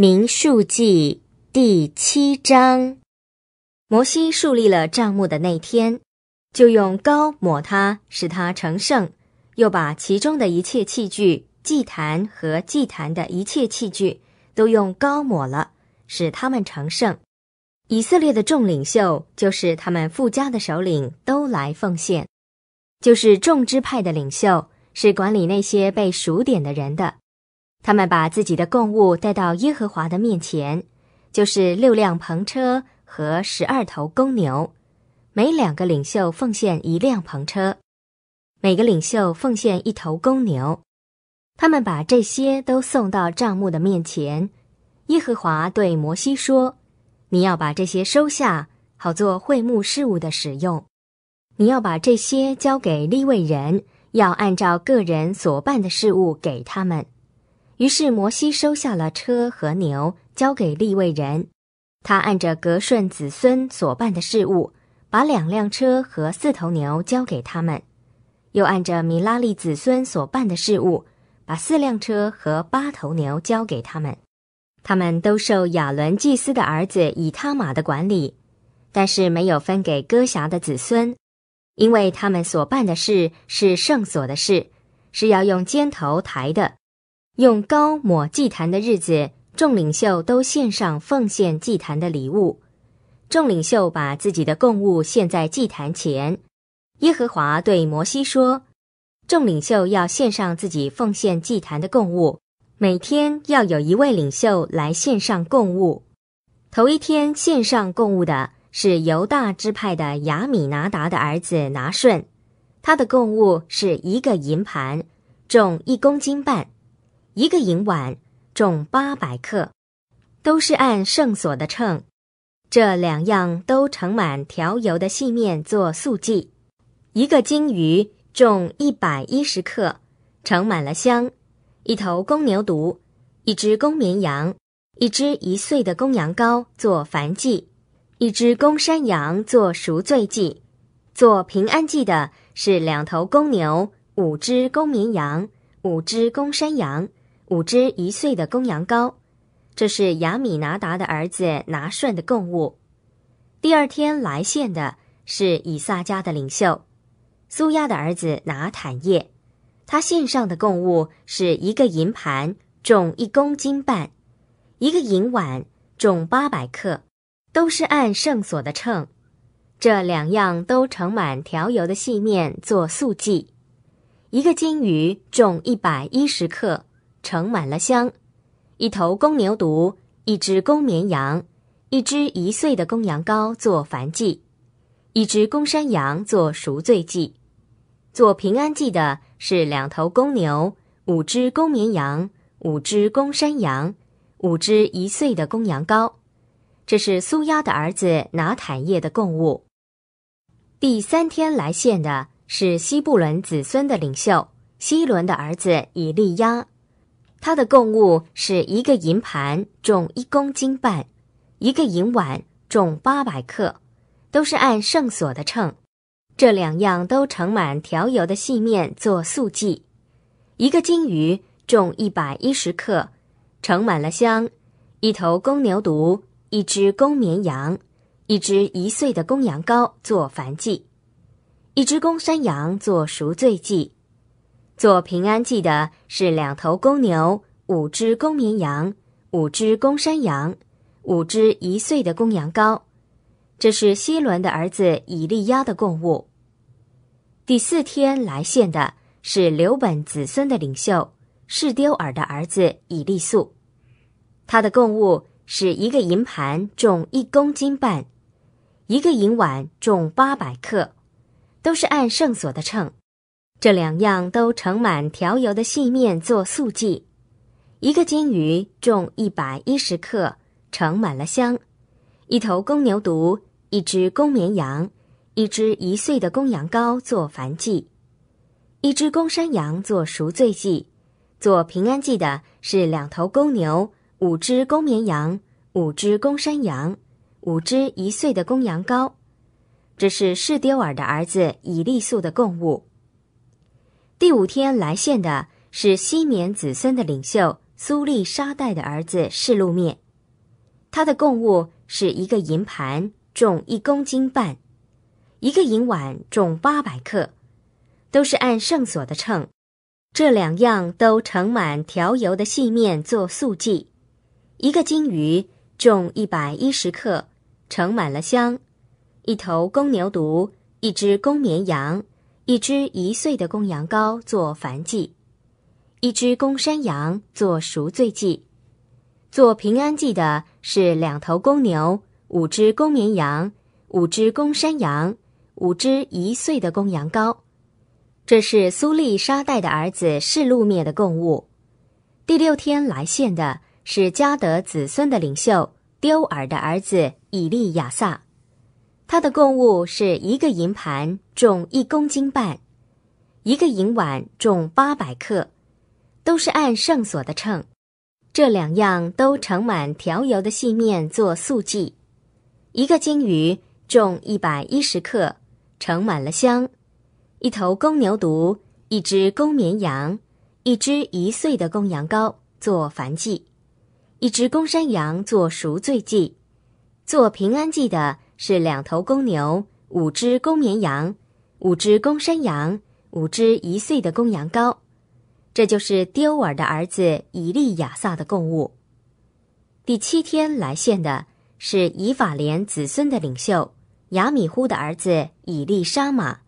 民数记第七章，摩西树立了帐幕的那天，就用膏抹它，使它成圣；又把其中的一切器具、祭坛和祭坛的一切器具，都用膏抹了，使他们成圣。以色列的众领袖，就是他们富家的首领，都来奉献；就是众支派的领袖，是管理那些被数点的人的。他们把自己的供物带到耶和华的面前，就是六辆篷车和十二头公牛，每两个领袖奉献一辆篷车，每个领袖奉献一头公牛。他们把这些都送到帐幕的面前。耶和华对摩西说：“你要把这些收下，好做会幕事务的使用。你要把这些交给立位人，要按照个人所办的事物给他们。”于是摩西收下了车和牛，交给利未人。他按着格顺子孙所办的事物，把两辆车和四头牛交给他们；又按着米拉利子孙所办的事物，把四辆车和八头牛交给他们。他们都受亚伦祭司的儿子以他玛的管理，但是没有分给哥侠的子孙，因为他们所办的事是圣所的事，是要用肩头抬的。用膏抹祭坛的日子，众领袖都献上奉献祭坛的礼物。众领袖把自己的供物献在祭坛前。耶和华对摩西说：“众领袖要献上自己奉献祭坛的供物，每天要有一位领袖来献上供物。头一天献上供物的是犹大支派的雅米拿达的儿子拿顺，他的供物是一个银盘，重一公斤半。”一个银碗重八百克，都是按圣所的秤。这两样都盛满调油的细面做素剂，一个金鱼重一百一十克，盛满了香。一头公牛犊，一只公绵羊，一只一岁的公羊羔做燔祭，一只公山羊做赎罪祭。做平安祭的是两头公牛，五只公绵羊，五只公山羊。五只一岁的公羊羔，这是亚米拿达的儿子拿顺的贡物。第二天来献的是以撒家的领袖苏亚的儿子拿坦叶，他献上的贡物是一个银盘，重一公斤半；一个银碗重八百克，都是按圣所的秤。这两样都盛满调油的细面做素剂，一个金鱼重一百一十克。盛满了香，一头公牛犊，一只公绵羊，一只一岁的公羊羔做繁祭，一只公山羊做赎罪祭，做平安祭的是两头公牛，五只公绵羊，五只公山羊，五只一岁的公羊羔。这是苏押的儿子拿坦叶的供物。第三天来献的是西布伦子孙的领袖希伦的儿子以利亚他的供物是一个银盘，重一公斤半；一个银碗重八百克，都是按圣所的秤。这两样都盛满调油的细面做素剂，一个金鱼重一百一十克，盛满了香；一头公牛犊、一只公绵羊、一只一岁的公羊羔做燔祭；一只公山羊做赎罪祭。做平安祭的是两头公牛、五只公绵羊、五只公山羊、五只一岁的公羊羔。这是西伦的儿子以利亚的供物。第四天来献的是刘本子孙的领袖士丢尔的儿子以利素，他的供物是一个银盘重一公斤半，一个银碗重八百克，都是按圣所的秤。这两样都盛满调油的细面做素剂。一个金鱼重一百一十克，盛满了香；一头公牛犊，一只公绵羊，一只一岁的公羊羔做凡祭；一只公山羊做赎罪祭；做平安祭的是两头公牛，五只公绵羊，五只公山羊，五只一岁的公羊羔。这是士丢尔的儿子以利素的供物。第五天来献的是西缅子孙的领袖苏利沙代的儿子示路面，他的贡物是一个银盘，重一公斤半，一个银碗重八百克，都是按圣所的秤。这两样都盛满调油的细面做素剂，一个金鱼重一百一十克，盛满了香，一头公牛犊，一只公绵羊。一只一岁的公羊羔做繁祭，一只公山羊做赎罪祭，做平安祭的是两头公牛、五只公绵羊、五只公山羊、五只一岁的公羊羔。这是苏利沙代的儿子示路灭的贡物。第六天来献的是加德子孙的领袖丢尔的儿子以利亚撒。他的贡物是一个银盘，重一公斤半；一个银碗重八百克，都是按圣所的秤。这两样都盛满调油的细面做素剂，一个鲸鱼重一百一十克，盛满了香；一头公牛犊，一只公绵羊，一只一岁的公羊羔做燔祭；一只公山羊做赎罪祭；做平安祭的。是两头公牛，五只公绵羊，五只公山羊，五只一岁的公羊羔。这就是丢尔的儿子以利亚撒的贡物。第七天来献的是以法莲子孙的领袖雅米忽的儿子以利沙玛，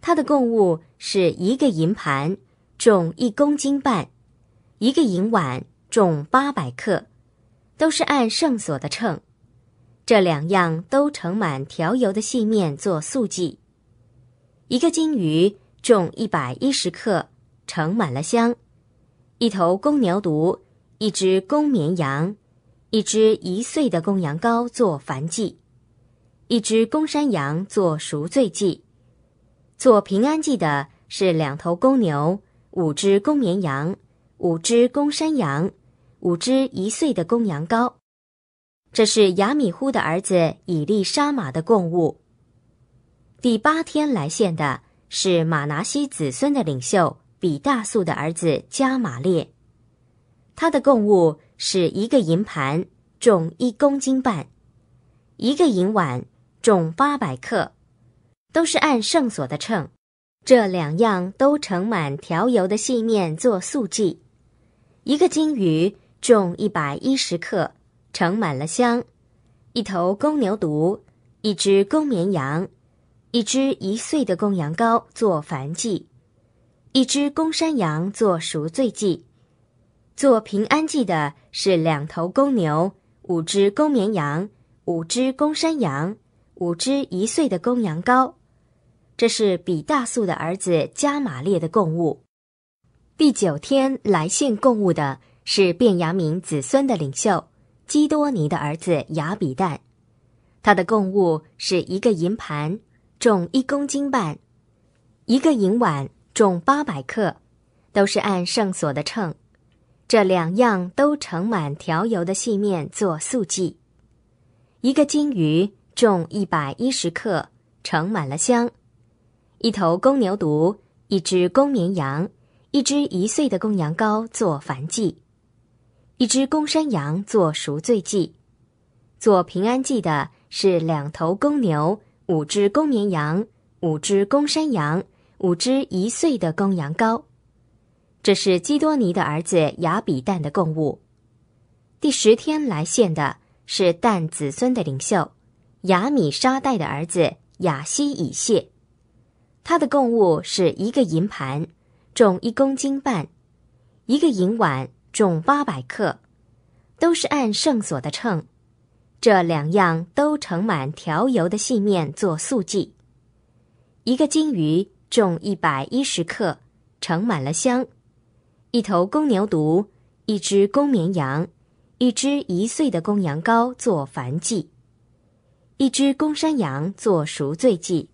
他的贡物是一个银盘，重一公斤半，一个银碗重八百克，都是按圣所的秤。这两样都盛满调油的细面做素剂。一个金鱼重一百一十克，盛满了香；一头公牛犊，一只公绵羊，一只一岁的公羊羔做繁祭；一只公山羊做赎罪祭；做平安祭的是两头公牛、五只公绵羊、五只公山羊、五只一岁的公羊羔。这是雅米呼的儿子以利沙玛的贡物。第八天来献的是马拿西子孙的领袖比大素的儿子加玛列，他的贡物是一个银盘，重一公斤半；一个银碗重八百克，都是按圣所的秤。这两样都盛满调油的细面做素剂，一个金鱼重一百一十克。盛满了香，一头公牛犊，一只公绵羊，一只一岁的公羊羔做繁祭，一只公山羊做赎罪祭，做平安祭的是两头公牛，五只公绵羊，五只公山羊，五只一岁的公羊羔。这是比大素的儿子加玛列的供物。第九天来献供物的是便雅明子孙的领袖。基多尼的儿子雅比旦，他的贡物是一个银盘，重一公斤半；一个银碗重八百克，都是按圣所的秤。这两样都盛满调油的细面做素剂。一个金鱼重一百一十克，盛满了香；一头公牛犊，一只公绵羊，一只一岁的公羊羔做燔祭。一只公山羊做赎罪祭，做平安祭的是两头公牛、五只公绵羊、五只公山羊、五只一岁的公羊羔。这是基多尼的儿子雅比旦的供物。第十天来献的是旦子孙的领袖雅米沙代的儿子雅西以谢，他的供物是一个银盘，重一公斤半，一个银碗。重八百克，都是按圣所的秤。这两样都盛满调油的细面做素剂。一个金鱼重一百一十克，盛满了香。一头公牛犊，一只公绵羊，一只一岁的公羊羔做燔祭，一只公山羊做赎罪祭。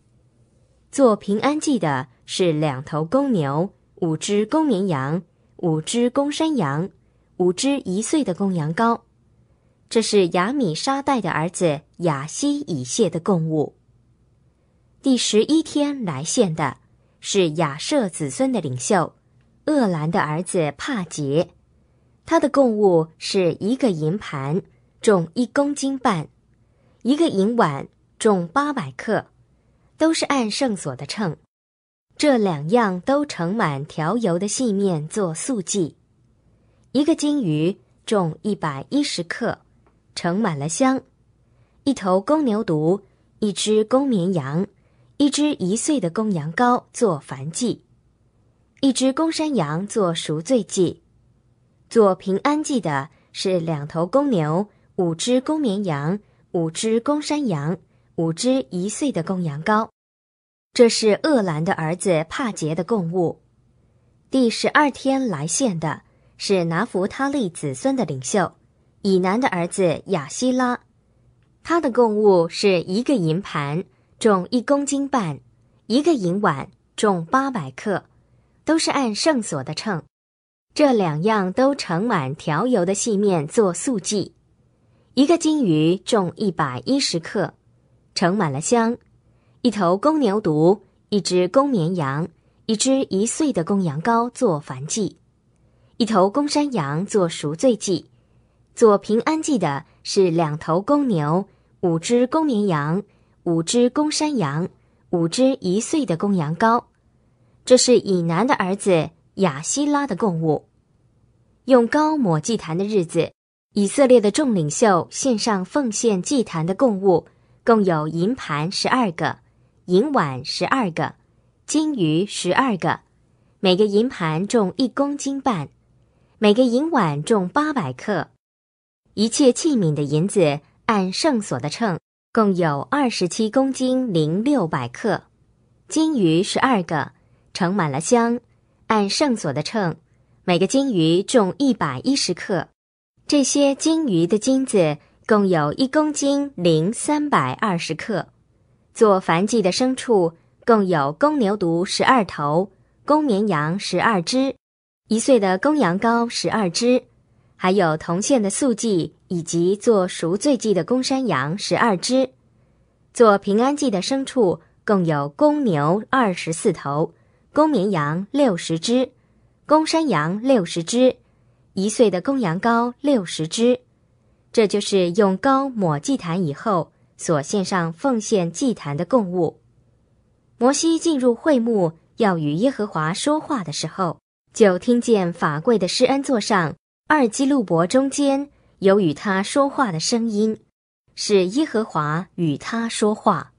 做平安祭的是两头公牛，五只公绵羊。五只公山羊，五只一岁的公羊羔，这是雅米沙代的儿子雅西以谢的贡物。第十一天来献的是雅舍子孙的领袖，厄兰的儿子帕杰，他的贡物是一个银盘，重一公斤半，一个银碗重八百克，都是按圣所的秤。这两样都盛满调油的细面做素剂。一个金鱼重一百一十克，盛满了香；一头公牛犊，一只公绵羊，一只一岁的公羊羔做繁祭；一只公山羊做赎罪祭；做平安祭的是两头公牛、五只公绵羊、五只公山羊、五只一岁的公羊羔。这是厄兰的儿子帕杰的贡物。第十二天来献的是拿福他利子孙的领袖，以南的儿子亚希拉，他的贡物是一个银盘，重一公斤半；一个银碗重八百克，都是按圣所的秤。这两样都盛满调油的细面做素剂，一个金鱼重一百一十克，盛满了香。一头公牛犊，一只公绵羊，一只一岁的公羊羔做燔祭；一头公山羊做赎罪祭；做平安祭的是两头公牛、五只公绵羊、五只公山羊、五只一岁的公羊羔。这是以南的儿子亚希拉的供物。用膏抹祭坛的日子，以色列的众领袖献上奉献祭坛的供物，共有银盘十二个。银碗十二个，金鱼十二个，每个银盘重一公斤半，每个银碗重八百克。一切器皿的银子按圣所的秤，共有二十七公斤零六百克。金鱼十二个，盛满了香，按圣所的秤，每个金鱼重一百一十克。这些金鱼的金子共有一公斤零三百二十克。做梵祭的牲畜共有公牛犊十二头，公绵羊十二只，一岁的公羊羔十二只，还有铜线的素祭，以及做赎罪祭的公山羊十二只。做平安祭的牲畜共有公牛二十四头，公绵羊六十只，公山羊六十只，一岁的公羊羔六十只。这就是用膏抹祭坛以后。所献上奉献祭坛的供物。摩西进入会幕要与耶和华说话的时候，就听见法柜的施恩座上，二基路伯中间有与他说话的声音，是耶和华与他说话。